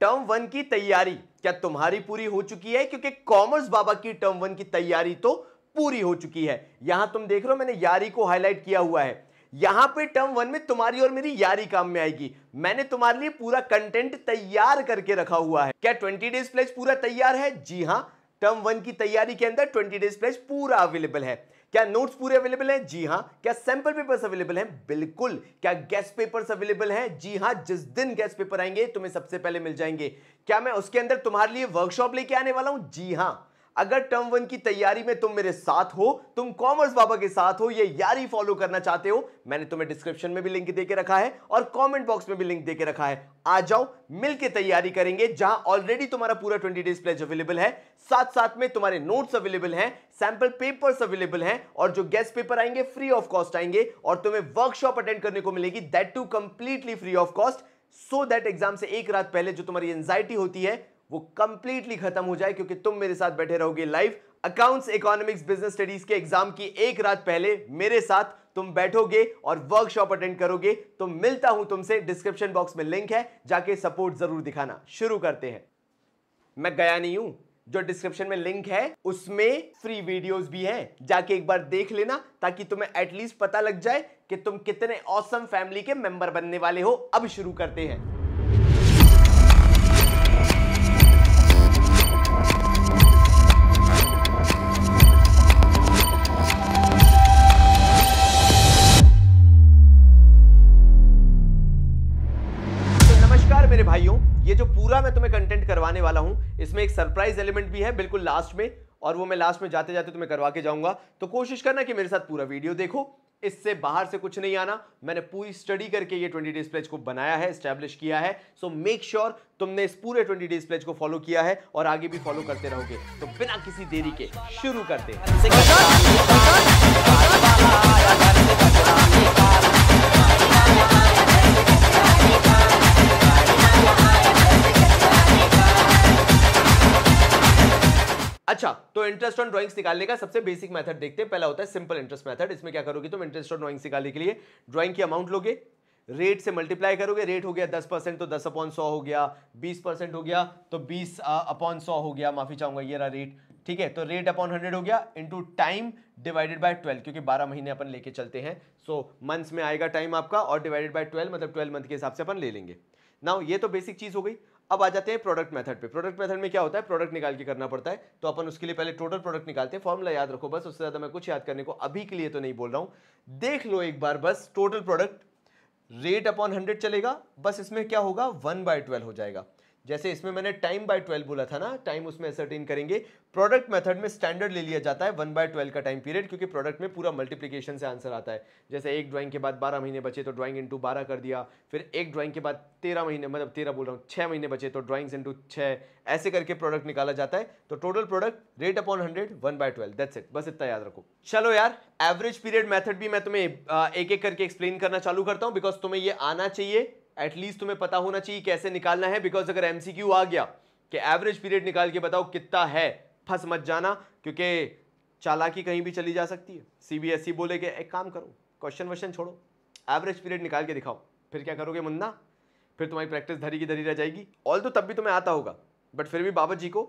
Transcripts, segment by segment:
term one की तैयारी क्या तुम्हारी पूरी हो चुकी है क्योंकि कॉमर्स बाबा की टर्म वन की तैयारी तो पूरी हो चुकी है यहां तुम देख रहे हो मैंने यारी को हाईलाइट किया हुआ है यहां पे टर्म वन में तुम्हारी और मेरी यारी काम में आएगी मैंने तुम्हारे लिए पूरा कंटेंट तैयार करके रखा हुआ है क्या ट्वेंटी डेज प्लेस पूरा तैयार है जी हाँ टर्म वन की तैयारी के अंदर ट्वेंटी डेज प्लेस पूरा अवेलेबल है क्या नोट्स पूरे अवेलेबल हैं जी हाँ क्या सैंपल पेपर्स अवेलेबल हैं बिल्कुल क्या गेस्ट पेपर्स अवेलेबल हैं जी हाँ जिस दिन गेस्ट पेपर आएंगे तुम्हें सबसे पहले मिल जाएंगे क्या मैं उसके अंदर तुम्हारे लिए वर्कशॉप लेके आने वाला हूं जी हाँ अगर टर्म वन की तैयारी में तुम मेरे साथ हो तुम कॉमर्स बाबा के साथ हो ये यारी फॉलो करना चाहते हो मैंने तुम्हें डिस्क्रिप्शन में भी लिंक देके रखा है और कमेंट बॉक्स में भी लिंक देके रखा है आ जाओ मिलके तैयारी करेंगे जहां ऑलरेडी तुम्हारा पूरा ट्वेंटी डेज प्लेज अवेलेबल है साथ साथ में तुम्हारे नोट्स अवेलेबल हैं सैंपल पेपर्स अवेलेबल हैं और जो गेस्ट पेपर आएंगे फ्री ऑफ कॉस्ट आएंगे और तुम्हें वर्कशॉप अटेंड करने को मिलेगी that too completely free of cost so that exam से एक रात पहले जो तुम्हारी एंजाइटी होती है वो कंप्लीटली खत्म हो जाए क्योंकि तुम मेरे साथ बैठे रहोगे live accounts economics business studies के एग्जाम की एक रात पहले मेरे साथ तुम बैठोगे और वर्कशॉप अटेंड करोगे तो मिलता हूं तुमसे डिस्क्रिप्शन बॉक्स में लिंक है जाके सपोर्ट जरूर दिखाना शुरू करते हैं मैं गया नहीं हूं जो डिस्क्रिप्शन में लिंक है उसमें फ्री वीडियोस भी हैं जाके एक बार देख लेना ताकि तुम्हें एटलीस्ट पता लग जाए कि तुम कितने औसम फैमिली के मेंबर बनने वाले हो अब शुरू करते हैं सरप्राइज एलिमेंट भी है बिल्कुल लास्ट में और वो मैं लास्ट में जाते जाते तो मैं करवा के जाऊंगा तो कोशिश करना कि मेरे साथ पूरा वीडियो देखो इससे बाहर से कुछ नहीं आना मैंने पूरी स्टडी करके ये 20 डेज प्लेज को बनाया है स्टैब्लिश किया है सो मेक श्योर तुमने इस पूरे 20 डेज प्लेज को फॉलो किया है और आगे भी फॉलो करते रहोगे तो बिना किसी देरी के शुरू करते हैं अच्छा तो इंटरेस्ट ऑन ड्राइंग्स निकालने का सबसे बेसिक मेथड देखते हैं पहला होता है सिंपल इंटरेस्ट मेथड इसमें क्या करोगे तुम इंटरेस्ट ऑन ड्राइंग्स निकालने के लिए ड्राइंग की अमाउंट लोगे रेट से मल्टीप्लाई करोगे रेट हो गया दस परसेंट तो दस अपॉन सौ हो गया बीस परसेंट हो गया तो बीस अपॉन सौ हो गया माफी चाहूंगा ये रहा रेट ठीक है तो रेट अपॉन हंड्रेड हो गया into time divided by twelve क्योंकि बारह महीने अपन लेके चलते हैं सो मंथ्स में आएगा टाइम आपका और डिवाइडेड बाय ट्वेल्व मतलब ट्वेल्व मंथ के हिसाब से अपन ले लेंगे नाउ ये तो बेसिक चीज़ हो गई अब आ जाते हैं प्रोडक्ट मेथड पे प्रोडक्ट मेथड में क्या होता है प्रोडक्ट निकाल के करना पड़ता है तो अपन उसके लिए पहले टोटल प्रोडक्ट निकालते हैं फॉर्मूला याद रखो बस उससे ज़्यादा मैं कुछ याद करने को अभी के लिए तो नहीं बोल रहा हूं देख लो एक बार बस total product rate upon hundred चलेगा बस इसमें क्या होगा वन बाय ट्वेल्व हो जाएगा जैसे इसमें मैंने टाइम बाय ट्वेल्व बोला था ना टाइम उसमें असरटीन करेंगे प्रोडक्ट मेथड में स्टैंडर्ड ले लिया जाता है वन बाय ट्वेल्व का टाइम पीरियड क्योंकि प्रोडक्ट में पूरा मल्टीप्लिकेशन से आंसर आता है जैसे एक ड्राइंग के बाद बारह महीने बचे तो ड्राइंग इंटू बारह कर दिया फिर एक ड्राइंग के बाद तेरह महीने मतलब तेरह बोल रहा हूँ छः महीने बचे तो ड्राइंग्स इंटू छः ऐसे करके प्रोडक्ट निकाला जाता है तो total product rate upon hundred one by twelve that's it बस इतना याद रखो चलो यार एवरेज पीरियड मेथड भी मैं तुम्हें एक एक करके एक्सप्लेन करना चालू करता हूँ बिकॉज तुम्हें ये आना चाहिए एटलीस्ट तुम्हें पता होना चाहिए कैसे निकालना है बिकॉज अगर एम आ गया कि एवरेज पीरियड निकाल के बताओ कितना है फंस मत जाना क्योंकि चालाकी कहीं भी चली जा सकती है सीबीएसई e बोले कि एक काम करो क्वेश्चन वेश्चन छोड़ो एवरेज पीरियड निकाल के दिखाओ फिर क्या करोगे मुन्ना फिर तुम्हारी प्रैक्टिस धरी की धरी रह जाएगी ऑल तो तब भी तुम्हें आता होगा बट फिर भी बाबा जी को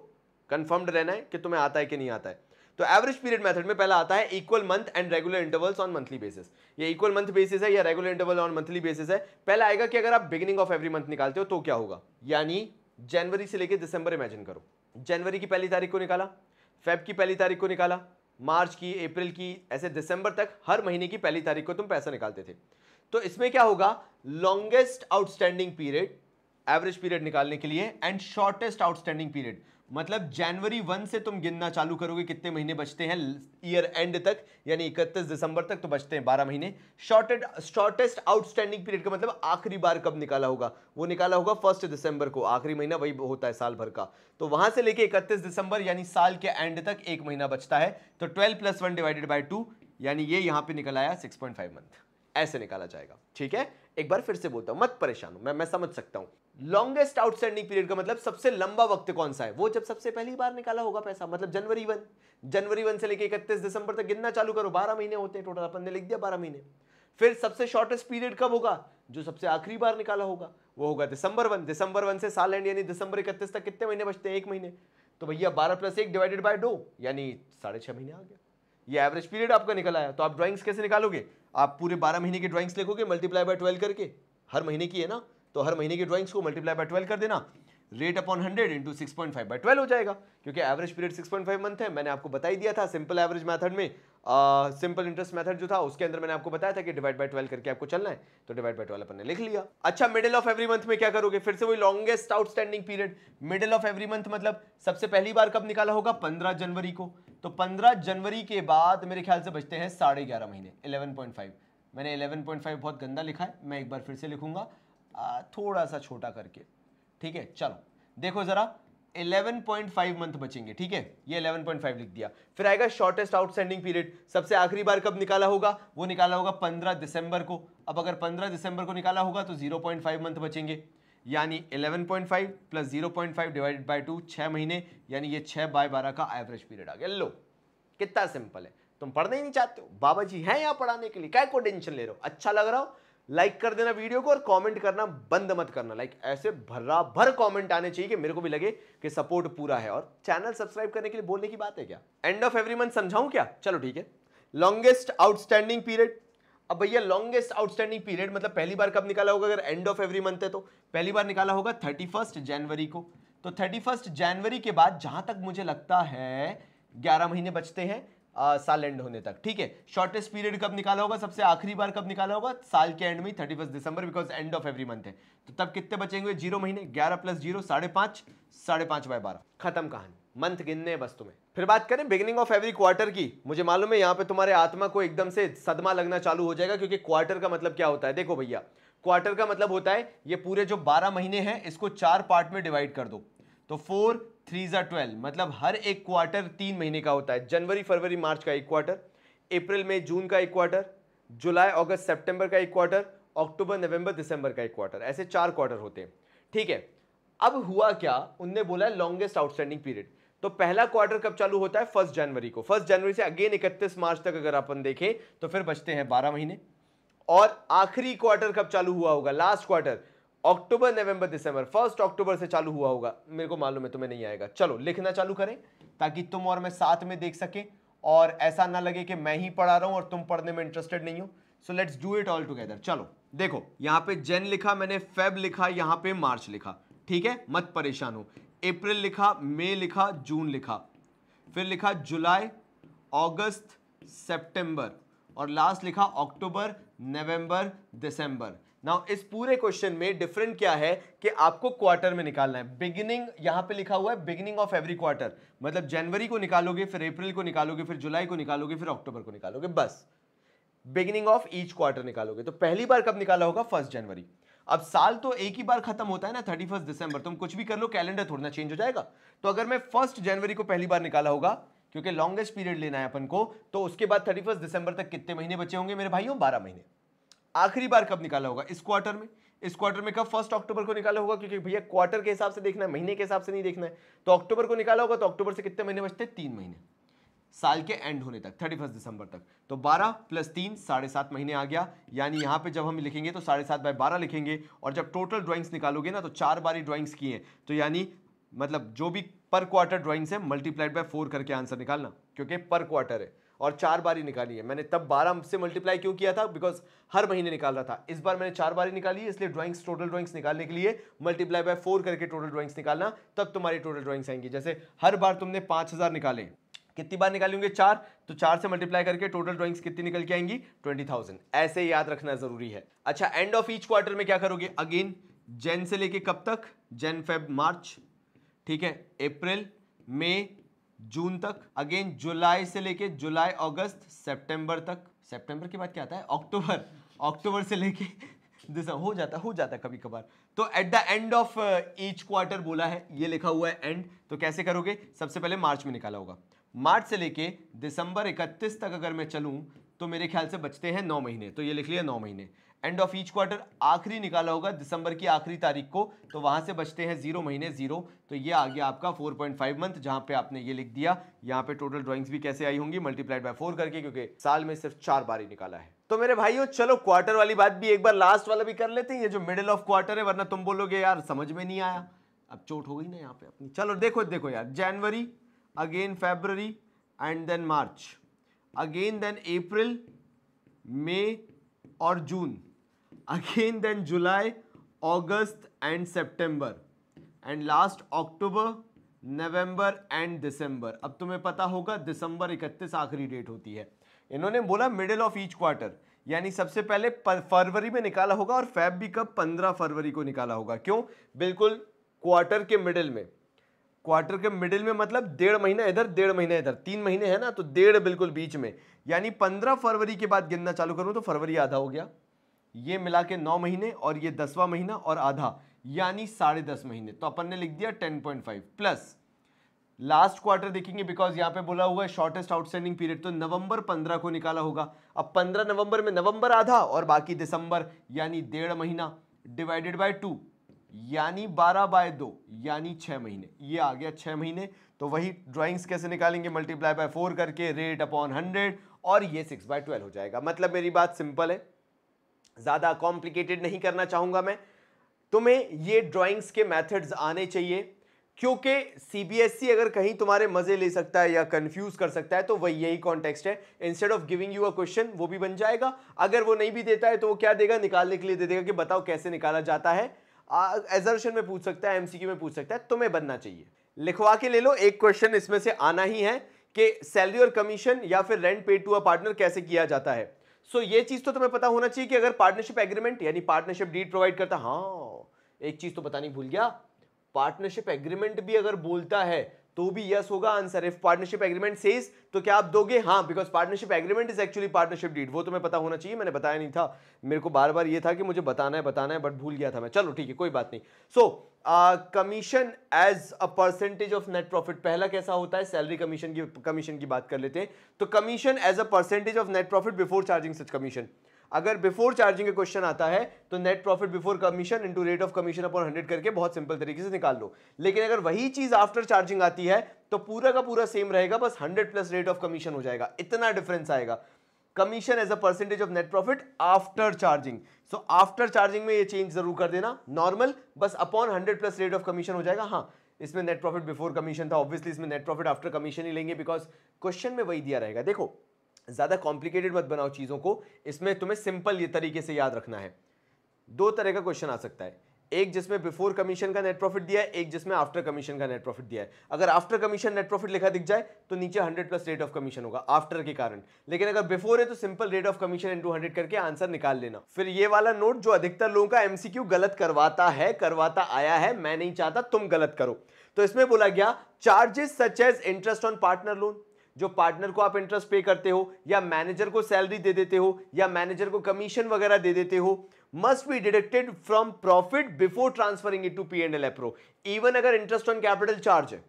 कन्फर्म्ड रहना है कि तुम्हें आता है कि नहीं आता है तो एवरेज पीरियड मेथड में पहला आता है equal month and regular intervals on monthly basis ये इक्वल मंथ बेसिस है या regular interval on monthly basis है पहला आएगा कि अगर आप बिगिनिंग ऑफ एवरी मंथ निकालते हो तो क्या होगा यानी जनवरी से लेकर दिसंबर इमेजिन करो जनवरी की पहली तारीख को निकाला फेब की पहली तारीख को निकाला मार्च की अप्रैल की ऐसे दिसंबर तक हर महीने की पहली तारीख को तुम पैसा निकालते थे तो इसमें क्या होगा longest outstanding period average period निकालने के लिए एंड शॉर्टेस्ट आउटस्टैंडिंग पीरियड मतलब जनवरी वन से तुम गिनना चालू करोगे कितने महीने बचते हैं ईयर एंड तक यानी इकतीस दिसंबर तक तो बचते हैं बारह महीने शॉर्टेड शॉर्टेस्ट आउटस्टैंडिंग पीरियड का मतलब आखिरी बार कब निकाला होगा वो निकाला होगा फर्स्ट दिसंबर को आखिरी महीना वही होता है साल भर का तो वहां से लेके इकतीस दिसंबर यानी साल के एंड तक एक महीना बचता है तो twelve plus one divided by two यानी ये यहाँ पे निकल आया सिक्स फाइव मंथ ऐसे निकाला जाएगा ठीक है एक बार फिर से बोलता हूं मत परेशान हूँ मैं मैं समझ सकता हूं लॉन्गेस्ट आउटस्टैंडिंग पीरियड का मतलब सबसे लंबा वक्त कौन सा है वो जब सबसे पहली बार निकाला होगा पैसा मतलब जनवरी वन जनवरी वन से लेकर इकतीस दिसंबर तक गिनना चालू करो बारह महीने होते हैं टोटल अपन ने लिख दिया बारह महीने फिर सबसे शॉर्टेस्ट पीरियड कब होगा जो सबसे आखिरी बार निकाला होगा वो होगा दिसंबर वन दिसंबर वन से साल एंड यानी दिसंबर इकतीस तक कितने महीने बचते हैं एक महीने तो भैया बारह प्लस एक डिवाइडेड बाय दो यानी साढ़े छह महीने आ गया ये एवरेज पीरियड आपका निकल आया तो आप ड्राइंग्स कैसे निकालोगे आप पूरे बारह महीने की ड्राइंग्स लिखोगे मल्टीप्लाई बाय ट्वेल्व करके हर महीने की है ना तो हर महीने की ड्राइंग्स को मल्टीप्लाई बाय ट्वेल्व कर देना rate upon hundred into six point five by twelve हो जाएगा क्योंकि average period six point five month है मैंने आपको बताई दिया था सिंपल एवरेज मैथड में सिंपल इंटरेस्ट मेथड जो था उसके अंदर मैंने आपको बताया था कि डिवाइड बाय ट्वेल्व करके आपको चलना है तो डिवाइड बाय ट्वेल्व अपन ने लिख लिया अच्छा मिडिल ऑफ एवरी मंथ में क्या करोगे फिर से वही longest outstanding period middle of every month मतलब सबसे पहली बार कब निकाला होगा पंद्रह जनवरी को तो पंद्रह जनवरी के बाद मेरे ख्याल से बचते हैं साढ़े ग्यारह महीने इलेवन पॉइंट फाइव मैंने इलेवन पॉइंट फाइव बहुत गंदा लिखा है मैं एक बार फिर से लिखूंगा थोड़ा सा छोटा करके ठीक है चलो देखो ज़रा 11.5 मंथ बचेंगे ठीक है ये 11.5 लिख दिया फिर आएगा शॉर्टेस्ट आउटस्टैंडिंग पीरियड सबसे आखिरी बार कब निकाला होगा वो निकाला होगा 15 दिसंबर को अब अगर 15 दिसंबर को निकाला होगा तो 0.5 मंथ बचेंगे यानी 11.5 point plus 0.5 divided by two छः महीने यानी ये छः बाय बारह का एवरेज पीरियड आ गया लो कितना सिंपल है तुम पढ़ने ही नहीं चाहते हो बाबा जी हैं यहाँ पढ़ाने के लिए क्या को टेंशन ले रहे हो अच्छा लग रहा हो लाइक कर देना वीडियो को और कमेंट करना बंद मत करना लाइक ऐसे भरा भर कमेंट आने चाहिए कि मेरे को भी लगे कि सपोर्ट पूरा है और चैनल सब्सक्राइब करने के लिए बोलने की बात है क्या एंड ऑफ एवरी मंथ समझाऊं क्या चलो ठीक है लॉन्गेस्ट आउटस्टैंडिंग पीरियड अब भैया लॉन्गेस्ट आउटस्टैंडिंग पीरियड मतलब पहली बार कब निकाला होगा अगर एंड ऑफ एवरी मंथ है तो पहली बार निकाला होगा थर्टी जनवरी को तो थर्टी जनवरी के बाद जहां तक मुझे लगता है ग्यारह महीने बचते हैं साल एंड होने तक ठीक है शॉर्टेस्ट पीरियड कब निकाला होगा सबसे आखिरी बार कब निकाला होगा साल के एंड में थर्टी फर्स्ट दिसंबर because end of every month है तो तब कितने बचेंगे जीरो महीने ग्यारह प्लस जीरो साढ़े पांच साढ़े पांच बाय बारह खत्म कहानी मंथ गिनने बस तुम्हें फिर बात करें बिगनिंग ऑफ एवरी क्वार्टर की मुझे मालूम है यहाँ पे तुम्हारे आत्मा को एकदम से सदमा लगना चालू हो जाएगा क्योंकि क्वार्टर का मतलब क्या होता है देखो भैया क्वार्टर का मतलब होता है ये पूरे जो बारह महीने हैं इसको चार पार्ट में डिवाइड कर दो तो फोर थ्री ज़ा ट्वेल्व मतलब हर एक क्वार्टर तीन महीने का होता है जनवरी फरवरी मार्च का एक क्वार्टर अप्रैल में जून का एक क्वार्टर जुलाई अगस्त सितंबर का एक क्वार्टर अक्टूबर नवंबर दिसंबर का एक क्वार्टर ऐसे चार क्वार्टर होते हैं ठीक है अब हुआ क्या उनने बोला लॉन्गेस्ट आउटस्टैंडिंग पीरियड तो पहला क्वार्टर कब चालू होता है फर्स्ट जनवरी को फर्स्ट जनवरी से अगेन इकतीस मार्च तक अगर अपन देखें तो फिर बचते हैं बारह महीने और आखिरी क्वार्टर कब चालू हुआ होगा लास्ट क्वार्टर अक्टूबर नवंबर दिसंबर फर्स्ट अक्टूबर से चालू हुआ होगा मेरे को मालूम है तुम्हें नहीं आएगा चलो लिखना चालू करें ताकि तुम और मैं साथ में देख सकें और ऐसा ना लगे कि मैं ही पढ़ा रहा हूँ और तुम पढ़ने में इंटरेस्टेड नहीं हो so let's do it all together चलो देखो यहाँ पे जेन लिखा मैंने फेब लिखा यहाँ पे मार्च लिखा ठीक है मत परेशान हो अप्रैल लिखा मई लिखा जून लिखा फिर लिखा जुलाई अगस्त सेप्टेंबर और लास्ट लिखा अक्टूबर नवंबर दिसंबर नाउ इस पूरे क्वेश्चन में डिफरेंट क्या है कि आपको क्वार्टर में निकालना है बिगिनिंग यहां पे लिखा हुआ है बिगिनिंग ऑफ एवरी क्वार्टर मतलब जनवरी को निकालोगे फिर अप्रैल को निकालोगे फिर जुलाई को निकालोगे फिर अक्टूबर को निकालोगे बस बिगिनिंग ऑफ ईच क्वार्टर निकालोगे तो पहली बार कब निकाला होगा फर्स्ट जनवरी अब साल तो एक ही बार खत्म होता है ना थर्टी फर्स्ट दिसंबर तुम कुछ भी कर लो कैलेंडर थोड़ा चेंज हो जाएगा तो अगर मैं फर्स्ट जनवरी को पहली बार निकाला होगा क्योंकि लॉन्गेस्ट पीरियड लेना है अपन को तो उसके बाद थर्टी फर्स्ट दिसंबर तक कितने महीने बचे होंगे मेरे भाइयों बारह महीने आखिरी बार कब निकाला होगा इस क्वार्टर में इस क्वार्टर में कब फर्स्ट अक्टूबर को निकाला होगा क्योंकि भैया क्वार्टर के हिसाब से देखना है महीने के हिसाब से नहीं देखना है तो अक्टूबर को निकाला होगा तो अक्टूबर से कितने महीने बचते हैं तीन महीने साल के एंड होने तक थर्टी फर्स्ट दिसंबर तक तो बारह प्लस तीन साढ़े सात महीने आ गया यानी यहाँ पे जब हम लिखेंगे तो साढ़े सात बाय बारह लिखेंगे और जब टोटल ड्राइंग्स निकालोगे ना तो चार बार ही ड्राइंग्स किए हैं तो यानी मतलब जो भी पर क्वार्टर ड्राइंग्स है मल्टीप्लाइड बाय फोर करके आंसर निकालना क्योंकि पर क्वार्टर है और चार बारी निकाली है मैंने तब बारह से मल्टीप्लाई क्यों किया था बिकॉज हर महीने निकाल रहा था इस बार मैंने चार बारी निकाली है इसलिए ड्राइंग्स टोटल ड्राइंग्स निकालने के लिए मल्टीप्लाई बाय फोर करके टोटल ड्राइंग्स निकालना तब तुम्हारी टोटल ड्राइंग्स आएंगी जैसे हर बार तुमने पांच हज़ार निकाले कितनी बार निकाली होंगे चार तो चार से मल्टीप्लाई करके टोटल ड्राइंग्स कितनी निकल के आएंगी ट्वेंटी थाउजेंड ऐसे याद रखना जरूरी है अच्छा एंड ऑफ ईच क्वार्टर में क्या करोगे अगेन जैन से लेके कब तक जैन फेब मार्च ठीक है अप्रैल मई जून तक अगेन जुलाई से लेके जुलाई अगस्त सितंबर तक सितंबर के बाद क्या आता है अक्टूबर अक्टूबर से लेके हो जाता हो जाता कभी कभार तो at the end of each quarter बोला है ये लिखा हुआ है एंड तो कैसे करोगे सबसे पहले मार्च में निकाला होगा मार्च से लेके दिसंबर इकतीस तक अगर मैं चलूँ तो मेरे ख्याल से बचते हैं नौ महीने तो ये लिख लिया नौ महीने एंड ऑफ ईच क्वार्टर आखिरी निकाला होगा दिसंबर की आखिरी तारीख को तो वहां से बचते हैं जीरो महीने जीरो तो ये आ गया आपका 4.5 मंथ जहां पे आपने ये लिख दिया यहाँ पे टोटल ड्राइंग्स भी कैसे आई होंगी मल्टीप्लाइड बाय फोर करके क्योंकि साल में सिर्फ चार बार ही निकाला है तो मेरे भाइयों चलो क्वार्टर वाली बात भी एक बार लास्ट वाला भी कर लेते हैं ये जो मिडिल ऑफ क्वार्टर है वरना तुम बोलोगे यार समझ में नहीं आया अब चोट हो गई ना यहाँ पे अपनी चलो देखो देखो यार January again February and then March again then April May और June again then July August and September and last October November and December अब तुम्हें पता होगा दिसंबर 31 आखिरी डेट होती है इन्होंने बोला मिडिल ऑफ ईच क्वार्टर यानी सबसे पहले फरवरी में निकाला होगा और फैब भी कब 15 फरवरी को निकाला होगा क्यों बिल्कुल क्वार्टर के मिडिल में क्वार्टर के मिडिल में मतलब डेढ़ महीना इधर डेढ़ महीना इधर तीन महीने है ना तो डेढ़ बिल्कुल बीच में यानी पंद्रह फरवरी के बाद गिनना चालू करूँ तो फरवरी आधा हो गया ये मिला के नौ महीने और ये दसवा महीना और आधा यानी साढ़े दस महीने तो अपन ने लिख दिया ten point five plus last quarter देखेंगे बिकॉज यहाँ पे बोला हुआ है शॉर्टेस्ट आउटस्टैंडिंग पीरियड तो नवंबर पंद्रह को निकाला होगा अब पंद्रह नवंबर में नवंबर आधा और बाकी दिसंबर यानी डेढ़ महीना डिवाइडेड बाय टू यानी बारह बाय दो यानी छः महीने ये आ गया छः महीने तो वही ड्राइंग्स कैसे निकालेंगे मल्टीप्लाई बाय फोर करके रेट अपॉन हंड्रेड और ये सिक्स बाय ट्वेल्व हो जाएगा मतलब मेरी बात सिंपल है ज़्यादा कॉम्प्लिकेटेड नहीं करना चाहूँगा मैं तुम्हें ये ड्राइंग्स के मेथड्स आने चाहिए क्योंकि सीबीएसई e अगर कहीं तुम्हारे मज़े ले सकता है या कंफ्यूज कर सकता है तो वही यही कॉन्टेक्स्ट है instead of giving you a question वो भी बन जाएगा अगर वो नहीं भी देता है तो वो क्या देगा निकालने के लिए दे देगा कि बताओ कैसे निकाला जाता है एजर्शन में पूछ सकता है एमसीक्यू में पूछ सकता है तुम्हें बनना चाहिए लिखवा के ले लो एक क्वेश्चन इसमें से आना ही है कि सैलरी और कमीशन या फिर rent paid to a partner कैसे किया जाता है सो ये चीज तो तुम्हें पता होना चाहिए कि अगर पार्टनरशिप एग्रीमेंट यानी पार्टनरशिप डीड प्रोवाइड करता हाँ एक चीज तो नहीं भूल गया पार्टनरशिप एग्रीमेंट भी अगर बोलता है तो भी यस होगा answer if partnership agreement says तो क्या आप दोगे हाँ because partnership agreement is actually partnership deed वो मैं पता होना चाहिए मैंने बताया नहीं था मेरे को बार बार ये था कि मुझे बताना है बताना है बट भूल गया था मैं चलो ठीक है कोई बात नहीं so commission as a percentage of net profit पहला कैसा होता है सैलरी कमीशन की कमीशन की बात कर लेते हैं तो commission as a percentage of net profit before charging such commission अगर बिफोर चार्जिंग का क्वेश्चन आता है तो net profit before commission into rate of commission upon hundred करके बहुत सिंपल तरीके से निकाल लो लेकिन अगर वही चीज आफ्टर चार्जिंग आती है तो पूरा का पूरा सेम रहेगा बस hundred plus rate of commission हो जाएगा इतना डिफरेंस आएगा commission as a percentage of net profit after charging so after charging में ये चेंज जरूर कर देना नॉर्मल बस upon hundred plus rate of commission हो जाएगा हाँ इसमें नेट प्रॉफिट बिफोर कमीशन था ऑब्वियसली इसमें नेट प्रॉफिट आफ्टर कमीशन ही लेंगे बिकॉज क्वेश्चन में वही दिया रहेगा देखो ज़्यादा कॉम्प्लिकेटेड मत बनाओ चीज़ों को इसमें तुम्हें सिंपल ये तरीके से याद रखना है दो तरह का क्वेश्चन आ सकता है एक जिसमें बिफोर कमीशन का नेट प्रॉफिट दिया है एक जिसमें आफ्टर कमीशन का नेट प्रॉफिट दिया है अगर आफ्टर कमीशन नेट प्रॉफिट लिखा दिख जाए तो नीचे 100 प्लस रेट ऑफ कमीशन होगा आफ्टर के कारण लेकिन अगर बिफोर है तो simple rate of commission into hundred करके आंसर निकाल लेना फिर ये वाला नोट जो अधिकतर लोगों का एमसीक्यू गलत करवाता है करवाता आया है मैं नहीं चाहता तुम गलत करो तो इसमें बोला गया charges such as interest on partner loan जो पार्टनर को आप इंटरेस्ट पे करते हो या मैनेजर को सैलरी दे देते हो या मैनेजर को कमीशन वगैरह दे देते हो must be deducted from profit before transferring it to P and L appro even अगर इंटरेस्ट ऑन कैपिटल चार्ज है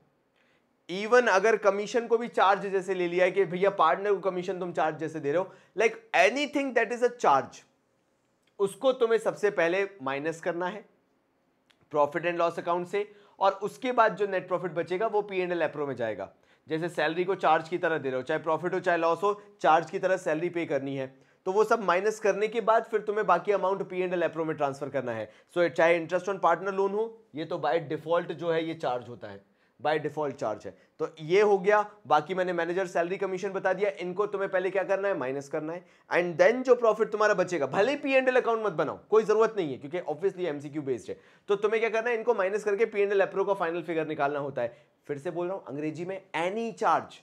इवन अगर कमीशन को भी चार्ज जैसे ले लिया है कि भैया पार्टनर को कमीशन तुम चार्ज जैसे दे रहे हो like anything that is a charge उसको तुम्हें सबसे पहले माइनस करना है प्रॉफिट एंड लॉस अकाउंट से और उसके बाद जो नेट प्रॉफिट बचेगा वो पी एंड एल एप्रो में जाएगा जैसे सैलरी को चार्ज की तरह दे रहे हो चाहे प्रॉफिट हो चाहे लॉस हो चार्ज की तरह सैलरी पे करनी है तो वो सब माइनस करने के बाद फिर तुम्हें बाकी amount P and L appro में ट्रांसफर करना है सो so, चाहे इंटरेस्ट ऑन पार्टनर लोन हो ये तो बाय डिफॉल्ट जो है ये चार्ज होता है बाय डिफॉल्ट चार्ज है तो ये हो गया बाकी मैंने मैनेजर सैलरी कमीशन बता दिया इनको तुम्हें पहले क्या करना है माइनस करना है एंड देन जो प्रॉफिट तुम्हारा बचेगा भले पी एंड एल अकाउंट मत बनाओ कोई जरूरत नहीं है क्योंकि ऑब्वियसली एमसीक्यू बेस्ड है तो तुम्हें क्या करना है इनको माइनस करके पी एंड एल एप्रो का फाइनल फिगर निकालना होता है फिर से बोल रहा हूं अंग्रेजी में any charge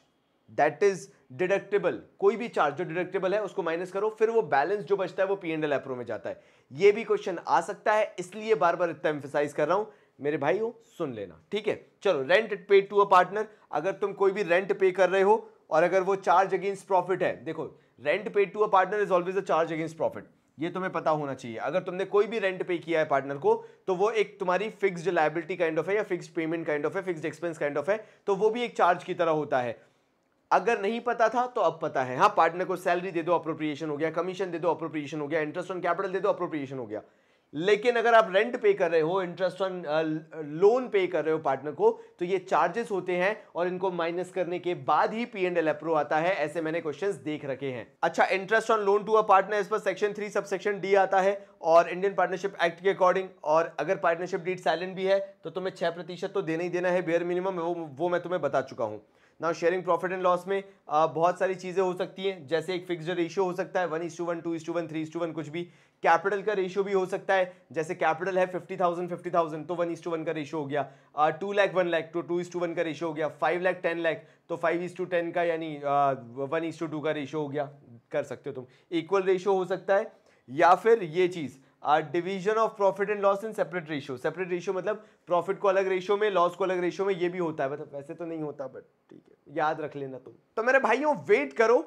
that is deductible कोई भी चार्ज जो डिडक्टेबल है उसको माइनस करो फिर वो बैलेंस जो बचता है वो पी एंड एल एप्रो में जाता है ये भी क्वेश्चन आ सकता है इसलिए बार बार इतना एम्फेसाइज कर रहा हूं मेरे भाई हो सुन लेना ठीक है चलो rent pay to a partner अगर तुम कोई भी रेंट पे कर रहे हो और अगर वो चार्ज अगेंस्ट प्रॉफिट है देखो rent pay to a partner is always a charge against profit ये तुम्हें पता होना चाहिए अगर तुमने कोई भी रेंट पे किया है पार्टनर को तो वो एक तुम्हारी फिक्स्ड लाइबिलिटी काइंड ऑफ है या फिक्स्ड पेमेंट काइंड ऑफ है फिक्स्ड एक्सपेंस काइंड ऑफ है तो वो भी एक चार्ज की तरह होता है अगर नहीं पता था तो अब पता है हाँ पार्टनर को सैलरी दे दो अप्रोप्रिएशन हो गया कमीशन दे दो अप्रोप्रिएशन हो गया इंटरेस्ट ऑन कैपिटल दे दो अप्रोप्रिएशन हो गया लेकिन अगर आप रेंट पे कर रहे हो इंटरेस्ट ऑन लोन पे कर रहे हो पार्टनर को तो ये चार्जेस होते हैं और इनको माइनस करने के बाद ही पी एंड एल अप्रो आता है ऐसे मैंने क्वेश्चन देख रखे हैं अच्छा interest on loan to a partner इस पर section three sub section D आता है और इंडियन पार्टनरशिप एक्ट के अकॉर्डिंग और अगर पार्टनरशिप डीट साइलेंट भी है तो तुम्हें छह प्रतिशत तो देना ही देना है बेयर मिनिमम वो वो मैं तुम्हें बता चुका हूँ ना शेयरिंग प्रॉफिट एंड लॉस में आ, uh, बहुत सारी चीज़ें हो सकती हैं जैसे एक फिक्स रेशियो हो सकता है one is to one two is to one three is to one कुछ भी कैपिटल का रेशियो भी हो सकता है जैसे कैपिटल है फिफ्टी थाउजेंड फिफ्टी थाउजेंड तो वन इज टू वन का रेशियो हो गया टू लैख वन लैख तो टू इज टू वन का रेशियो हो गया फाइव लैख टेन लैख तो फाइव इज टू टेन का यानी वन इज टू टू का रेशियो हो गया कर सकते हो तुम इक्वल रेशियो हो सकता है या फिर ये चीज़ division of profit and loss in separate ratio separate ratio मतलब प्रॉफिट को अलग रेशियो में लॉस को अलग रेशियो में ये भी होता है मतलब वैसे तो नहीं होता बट ठीक है याद रख लेना तुम तो मेरे भाइयों वेट करो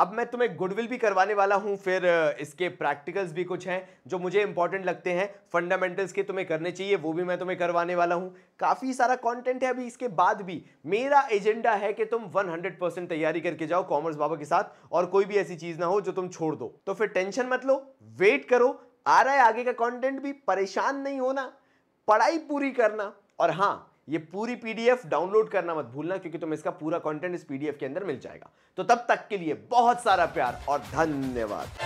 अब मैं तुम्हें गुडविल भी करवाने वाला हूँ फिर इसके प्रैक्टिकल्स भी कुछ हैं जो मुझे इंपॉर्टेंट लगते हैं फंडामेंटल्स के तुम्हें करने चाहिए वो भी मैं तुम्हें करवाने वाला हूँ काफ़ी सारा कंटेंट है अभी इसके बाद भी मेरा एजेंडा है कि तुम 100% तैयारी करके जाओ कॉमर्स बाबा के साथ और कोई भी ऐसी चीज़ ना हो जो तुम छोड़ दो तो फिर टेंशन मत लो वेट करो आ रहा है आगे का कंटेंट भी परेशान नहीं होना पढ़ाई पूरी करना और हाँ ये पूरी पीडीएफ डाउनलोड करना मत भूलना क्योंकि तुम्हें इसका पूरा कंटेंट इस पीडीएफ के अंदर मिल जाएगा तो तब तक के लिए बहुत सारा प्यार और धन्यवाद